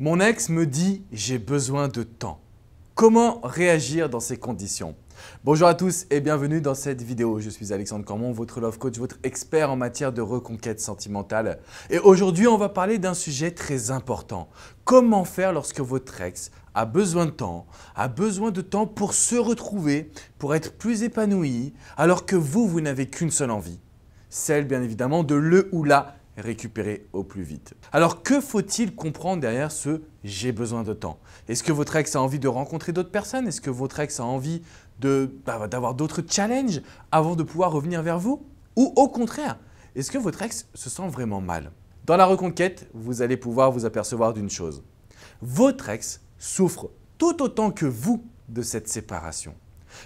Mon ex me dit j'ai besoin de temps. Comment réagir dans ces conditions Bonjour à tous et bienvenue dans cette vidéo. Je suis Alexandre Cormon, votre love coach, votre expert en matière de reconquête sentimentale. Et aujourd'hui, on va parler d'un sujet très important. Comment faire lorsque votre ex a besoin de temps, a besoin de temps pour se retrouver, pour être plus épanoui, alors que vous, vous n'avez qu'une seule envie, celle bien évidemment de le ou la récupérer au plus vite. Alors que faut-il comprendre derrière ce j'ai besoin de temps Est-ce que votre ex a envie de rencontrer d'autres personnes Est-ce que votre ex a envie bah, d'avoir d'autres challenges avant de pouvoir revenir vers vous Ou au contraire, est-ce que votre ex se sent vraiment mal Dans la reconquête, vous allez pouvoir vous apercevoir d'une chose. Votre ex souffre tout autant que vous de cette séparation.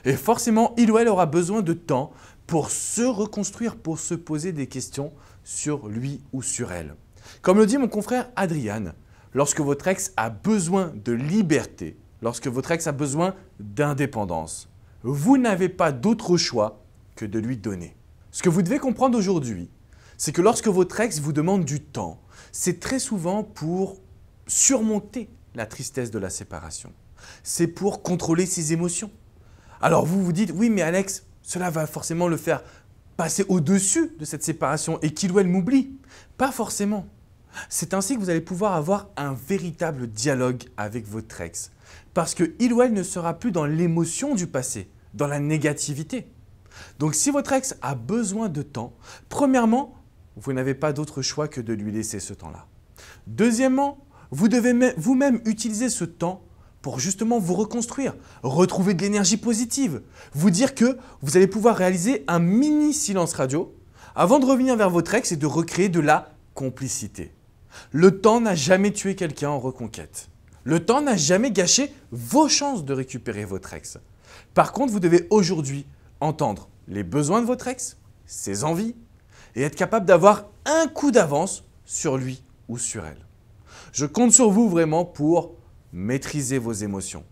Et forcément, il ou elle aura besoin de temps pour se reconstruire, pour se poser des questions sur lui ou sur elle. Comme le dit mon confrère Adrian, lorsque votre ex a besoin de liberté, lorsque votre ex a besoin d'indépendance, vous n'avez pas d'autre choix que de lui donner. Ce que vous devez comprendre aujourd'hui, c'est que lorsque votre ex vous demande du temps, c'est très souvent pour surmonter la tristesse de la séparation. C'est pour contrôler ses émotions. Alors vous vous dites, oui mais Alex, cela va forcément le faire passer au-dessus de cette séparation et qu'il ou elle m'oublie. Pas forcément. C'est ainsi que vous allez pouvoir avoir un véritable dialogue avec votre ex. Parce que il ou elle ne sera plus dans l'émotion du passé, dans la négativité. Donc si votre ex a besoin de temps, premièrement, vous n'avez pas d'autre choix que de lui laisser ce temps-là. Deuxièmement, vous devez vous-même utiliser ce temps pour justement vous reconstruire, retrouver de l'énergie positive, vous dire que vous allez pouvoir réaliser un mini silence radio avant de revenir vers votre ex et de recréer de la complicité. Le temps n'a jamais tué quelqu'un en reconquête. Le temps n'a jamais gâché vos chances de récupérer votre ex. Par contre, vous devez aujourd'hui entendre les besoins de votre ex, ses envies, et être capable d'avoir un coup d'avance sur lui ou sur elle. Je compte sur vous vraiment pour maîtrisez vos émotions.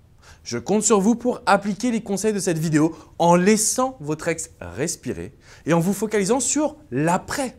Je compte sur vous pour appliquer les conseils de cette vidéo en laissant votre ex respirer et en vous focalisant sur l'après.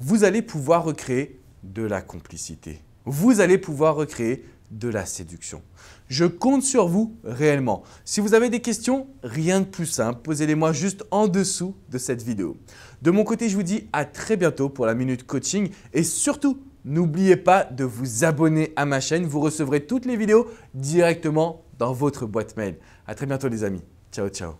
Vous allez pouvoir recréer de la complicité. Vous allez pouvoir recréer de la séduction. Je compte sur vous réellement. Si vous avez des questions, rien de plus simple, posez-les-moi juste en dessous de cette vidéo. De mon côté, je vous dis à très bientôt pour la Minute Coaching et surtout, N'oubliez pas de vous abonner à ma chaîne, vous recevrez toutes les vidéos directement dans votre boîte mail. À très bientôt les amis, ciao ciao